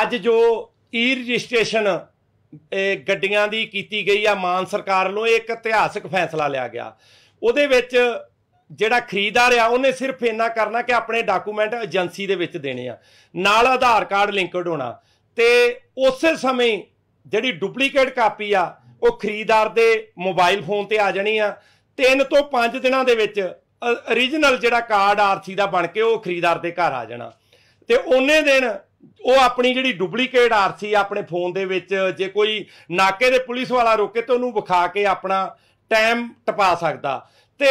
ਅੱਜ ਜੋ ਈ ਰਜਿਸਟ੍ਰੇਸ਼ਨ ਇਹ ਗੱਡੀਆਂ ਦੀ ਕੀਤੀ ਗਈ ਆ ਮਾਨ ਸਰਕਾਰ ਵੱਲੋਂ ਇੱਕ ਇਤਿਹਾਸਿਕ ਫੈਸਲਾ ਲਿਆ ਗਿਆ ਉਹਦੇ ਵਿੱਚ ਜਿਹੜਾ ਖਰੀਦਦਾਰ ਆ ਉਹਨੇ ਸਿਰਫ ਇਹਨਾਂ ਕਰਨਾ ਕਿ ਆਪਣੇ ਡਾਕੂਮੈਂਟ ਏਜੰਸੀ ਦੇ ਵਿੱਚ ਦੇਣੇ ਆ ਨਾਲ ਆਧਾਰ ਕਾਰਡ ਲਿੰਕਡ ਹੋਣਾ ਤੇ ਉਸੇ ਸਮੇਂ ਜਿਹੜੀ ਡੁਪਲੀਕੇਟ ਕਾਪੀ ਆ ਉਹ ਖਰੀਦਦਾਰ ਦੇ ਮੋਬਾਈਲ ਫੋਨ ਤੇ ਆ ਜਾਣੀ ਆ ਤਿੰਨ ਤੋਂ ਪੰਜ ਦਿਨਾਂ ਦੇ ਵਿੱਚ origignal ਜਿਹੜਾ ਕਾਰਡ ਆਰਸੀ ਦਾ ਬਣ ਕੇ ਉਹ ਖਰੀਦਦਾਰ ਦੇ ਘਰ ਆ ਜਾਣਾ ਤੇ ਉਹਨੇ ਦਿਨ ਉਹ ਆਪਣੀ ਜਿਹੜੀ ਡੁਪਲੀਕੇਟ ਆਰਸੀ ਆਪਣੇ ਫੋਨ ਦੇ ਵਿੱਚ ਜੇ ਕੋਈ ਨਾਕੇ ਦੇ ਪੁਲਿਸ ਵਾਲਾ ਰੋਕੇ ਤਾਂ ਉਹਨੂੰ ਵਿਖਾ ਕੇ ਆਪਣਾ ਟਾਈਮ ਟਪਾ ਸਕਦਾ ਤੇ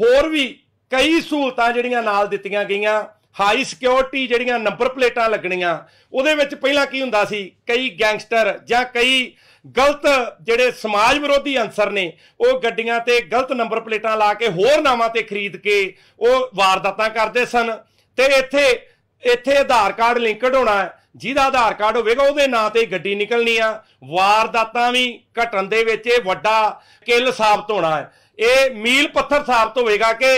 ਹੋਰ ਵੀ ਕਈ ਸਹੂਲਤਾਂ ਜਿਹੜੀਆਂ ਨਾਲ ਦਿੱਤੀਆਂ ਗਈਆਂ ਹਾਈ ਸਿਕਿਉਰਿਟੀ ਜਿਹੜੀਆਂ ਨੰਬਰ ਪਲੇਟਾਂ ਲੱਗਣੀਆਂ ਉਹਦੇ ਵਿੱਚ ਪਹਿਲਾਂ ਕੀ ਹੁੰਦਾ ਸੀ ਕਈ ਗੈਂਗਸਟਰ ਜਾਂ ਕਈ ਗਲਤ ਜਿਹੜੇ ਸਮਾਜ ਵਿਰੋਧੀ ਅੰਸਰ ਨੇ ਉਹ ਗੱਡੀਆਂ ਤੇ ਗਲਤ ਨੰਬਰ ਪਲੇਟਾਂ ਲਾ ਕੇ ਹੋਰ ਨਾਵਾਂ ਤੇ ਖਰੀਦ ਕੇ ਉਹ ਵਾਰਦਾਤਾਂ ਕਰਦੇ ਸਨ ਤੇ ਇੱਥੇ ਇੱਥੇ ਆਧਾਰ ਕਾਰਡ ਲਿੰਕਡ ਹੋਣਾ ਹੈ ਜਿਹਦਾ ਆਧਾਰ ਕਾਰਡ ਹੋਵੇਗਾ ਉਹਦੇ ਨਾਂ ਤੇ ਗੱਡੀ ਨਿਕਲਣੀ ਆ ਵਾਰਦਾਤਾਂ ਵੀ ਘਟਣ ਦੇ ਵਿੱਚ ਇਹ ਵੱਡਾ ਕਿੱਲ ਸਾਬਤ ਹੋਣਾ ਹੈ ਇਹ ਮੀਲ ਪੱਥਰ ਸਾਬਤ ਹੋਵੇਗਾ ਕਿ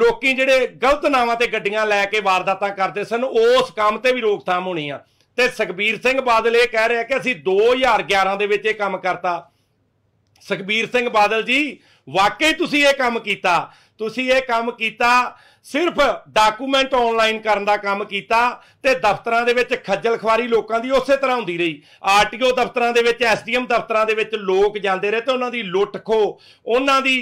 ਲੋਕੀ ਜਿਹੜੇ ਗਲਤ ਨਾਵਾਂ ਤੇ ਗੱਡੀਆਂ ਲੈ ਕੇ ਵਾਰਦਾਤਾਂ ਕਰਦੇ ਸਨ ਉਸ ਕੰਮ ਤੇ ਵੀ ਰੋਕਥਾਮ ਹੋਣੀ ਆ ਤੇ ਸੁਖਬੀਰ ਸਿੰਘ ਬਾਦਲ ਇਹ ਕਹਿ ਰਿਹਾ ਕਿ ਅਸੀਂ 2011 ਦੇ ਵਿੱਚ ਇਹ ਕੰਮ ਕਰਤਾ ਸੁਖਬੀਰ ਸਿੰਘ ਬਾਦਲ ਜੀ ਵਾਕਈ ਤੁਸੀਂ ਇਹ ਕੰਮ ਕੀਤਾ ਤੁਸੀਂ ਇਹ ਕੰਮ ਕੀਤਾ ਸਿਰਫ ਡਾਕੂਮੈਂਟ ਆਨਲਾਈਨ ਕਰਨ ਦਾ ਕੰਮ ਕੀਤਾ ਤੇ ਦਫ਼ਤਰਾਂ ਦੇ ਵਿੱਚ ਖੱਜਲ ਖਵਾਰੀ ਲੋਕਾਂ ਦੀ ਉਸੇ ਤਰ੍ਹਾਂ ਹੁੰਦੀ ਰਹੀ ਆਰਟੀਓ ਦਫ਼ਤਰਾਂ ਦੇ ਵਿੱਚ ਐਸਡੀਐਮ ਦਫ਼ਤਰਾਂ ਦੇ ਵਿੱਚ ਲੋਕ ਜਾਂਦੇ ਰਹੇ ਤੇ ਉਹਨਾਂ ਦੀ ਲੁੱਟ ਖੋ ਉਹਨਾਂ ਦੀ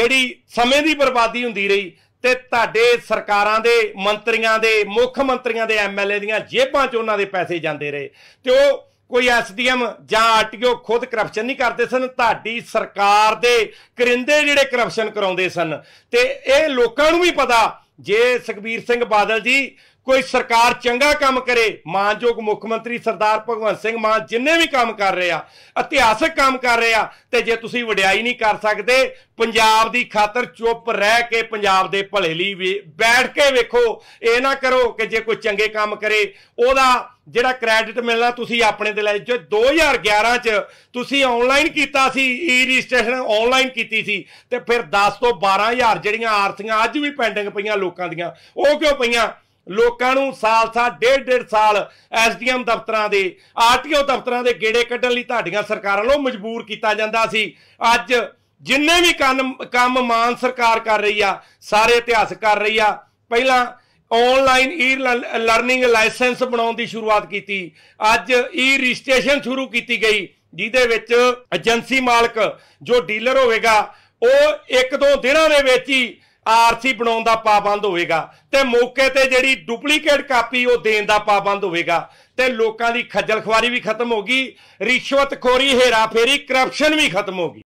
ਜਿਹੜੀ ਸਮੇਂ ਦੀ ਬਰਬਾਦੀ ਹੁੰਦੀ ਰਹੀ ਤੇ ਤੁਹਾਡੇ ਸਰਕਾਰਾਂ ਦੇ ਮੰਤਰੀਆਂ ਦੇ ਮੁੱਖ ਮੰਤਰੀਆਂ ਦੇ ਐਮਐਲਏ ਦੀਆਂ ਜੇਬਾਂ 'ਚ ਉਹਨਾਂ ਦੇ ਪੈਸੇ ਜਾਂਦੇ ਰਹੇ ਤੇ ਉਹ ਕੋਈ ਐਸਡੀਐਮ ਜਾਂ ਆਰਟੀਓ ਖੁਦ ਕਰਪਸ਼ਨ ਨਹੀਂ ਕਰਦੇ ਸਨ ਤੁਹਾਡੀ ਸਰਕਾਰ ਦੇ ਕਰਿੰਦੇ ਜਿਹੜੇ ਕਰਪਸ਼ਨ ਕਰਾਉਂਦੇ ਸਨ ਤੇ ਇਹ ਲੋਕਾਂ ਨੂੰ ਵੀ ਪਤਾ ਜੇ ਸੁਖਬੀਰ ਸਿੰਘ ਬਾਦਲ ਜੀ ਕੋਈ ਸਰਕਾਰ ਚੰਗਾ ਕੰਮ ਕਰੇ ਮਾਨਯੋਗ ਮੁੱਖ ਮੰਤਰੀ ਸਰਦਾਰ ਭਗਵੰਤ ਸਿੰਘ ਮਾਨ ਜਿੰਨੇ ਵੀ ਕੰਮ ਕਰ ਰਹੇ ਆ ਇਤਿਹਾਸਕ ਕੰਮ ਕਰ ਰਹੇ ਆ ਤੇ ਜੇ ਤੁਸੀਂ ਵਡਿਆਈ ਨਹੀਂ ਕਰ ਸਕਦੇ ਪੰਜਾਬ ਦੀ ਖਾਤਰ ਚੁੱਪ ਰਹਿ ਕੇ ਪੰਜਾਬ ਦੇ ਭਲੇ ਲਈ ਬੈਠ ਕੇ ਵੇਖੋ ਇਹ ਨਾ ਕਰੋ ਕਿ ਜੇ ਕੋਈ ਚੰਗੇ ਕੰਮ ਕਰੇ ਉਹਦਾ ਜਿਹੜਾ ਕ੍ਰੈਡਿਟ ਮਿਲਣਾ ਤੁਸੀਂ ਆਪਣੇ ਦੇ ਲੈ ਜੋ 2011 ਚ ਤੁਸੀਂ ਆਨਲਾਈਨ ਕੀਤਾ ਸੀ ਈ ਰਜਿਸਟ੍ਰੇਸ਼ਨ ਆਨਲਾਈਨ ਕੀਤੀ ਸੀ ਤੇ ਫਿਰ 10 ਤੋਂ 12000 ਜਿਹੜੀਆਂ ਆਰਥੀਆਂ ਅੱਜ ਵੀ ਪੈਂਡਿੰਗ ਪਈਆਂ ਲੋਕਾਂ ਦੀਆਂ ਉਹ ਕਿਉਂ ਪਈਆਂ ਲੋਕਾਂ ਨੂੰ ਸਾਲ ਸਾਲ ਡੇਢ ਡੇਢ ਸਾਲ ਐਸਡੀਐਮ ਦਫ਼ਤਰਾਂ ਦੇ ਆਰਟੀਓ ਦਫ਼ਤਰਾਂ ਦੇ ਗੇੜੇ ਕੱਢਣ ਲਈ ਤੁਹਾਡੀਆਂ ਸਰਕਾਰਾਂ ਨੂੰ ਮਜਬੂਰ ਕੀਤਾ ਜਾਂਦਾ ਸੀ ਅੱਜ ਜਿੰਨੇ ਵੀ ਕੰਮ ਮਾਨ ਸਰਕਾਰ ਕਰ ਰਹੀ ਆ ਸਾਰੇ ਇਤਿਹਾਸ ਕਰ ਰਹੀ ਆ ਪਹਿਲਾਂ ਆਨਲਾਈਨ ਈ ਲਰਨਿੰਗ ਲਾਇਸੈਂਸ ਬਣਾਉਣ ਦੀ ਸ਼ੁਰੂਆਤ ਕੀਤੀ ਅੱਜ ਈ ਰਜਿਸਟ੍ਰੇਸ਼ਨ ਸ਼ੁਰੂ ਕੀਤੀ ਗਈ ਜਿਹਦੇ ਵਿੱਚ ਏਜੰਸੀ ਮਾਲਕ ਜੋ ਡੀਲਰ ਹੋਵੇਗਾ ਉਹ ਇੱਕ ਦੋ ਦਿਨਾਂ ਦੇ ਵਿੱਚ ਹੀ ਆਰਸੀ ਬਣਾਉਣ ਦਾ ਪਾਬੰਦ ਹੋਵੇਗਾ ਤੇ ਮੌਕੇ ਤੇ ਜਿਹੜੀ ਡੁਪਲੀਕੇਟ ਕਾਪੀ ਉਹ ਦੇਣ ਦਾ ਪਾਬੰਦ ਹੋਵੇਗਾ ਤੇ ਲੋਕਾਂ ਦੀ ਖੱਜਲ ਖਵਾਰੀ ਵੀ ਖਤਮ ਹੋਗੀ ਰਿਸ਼ਵਤਖੋਰੀ ਹੇਰਾਫੇਰੀ ਕਰਪਸ਼ਨ ਵੀ ਖਤਮ ਹੋਗੀ